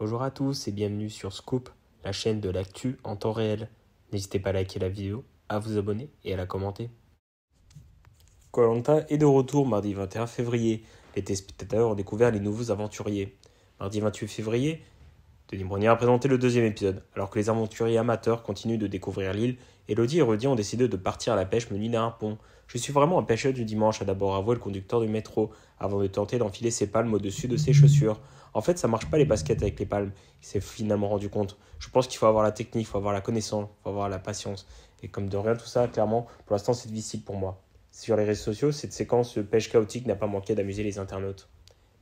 Bonjour à tous et bienvenue sur Scoop, la chaîne de l'actu en temps réel. N'hésitez pas à liker la vidéo, à vous abonner et à la commenter. Colanta est de retour mardi 21 février. Les téléspectateurs ont découvert les nouveaux aventuriers. Mardi 28 février, on a présenté le deuxième épisode. Alors que les aventuriers amateurs continuent de découvrir l'île, Elodie et Rudy ont décidé de partir à la pêche à d'un pont. Je suis vraiment un pêcheur du dimanche, à d'abord avouer le conducteur du métro, avant de tenter d'enfiler ses palmes au-dessus de ses chaussures. En fait, ça marche pas les baskets avec les palmes, il s'est finalement rendu compte. Je pense qu'il faut avoir la technique, il faut avoir la connaissance, il faut avoir la patience. Et comme de rien, tout ça, clairement, pour l'instant, c'est difficile pour moi. Sur les réseaux sociaux, cette séquence de pêche chaotique n'a pas manqué d'amuser les internautes.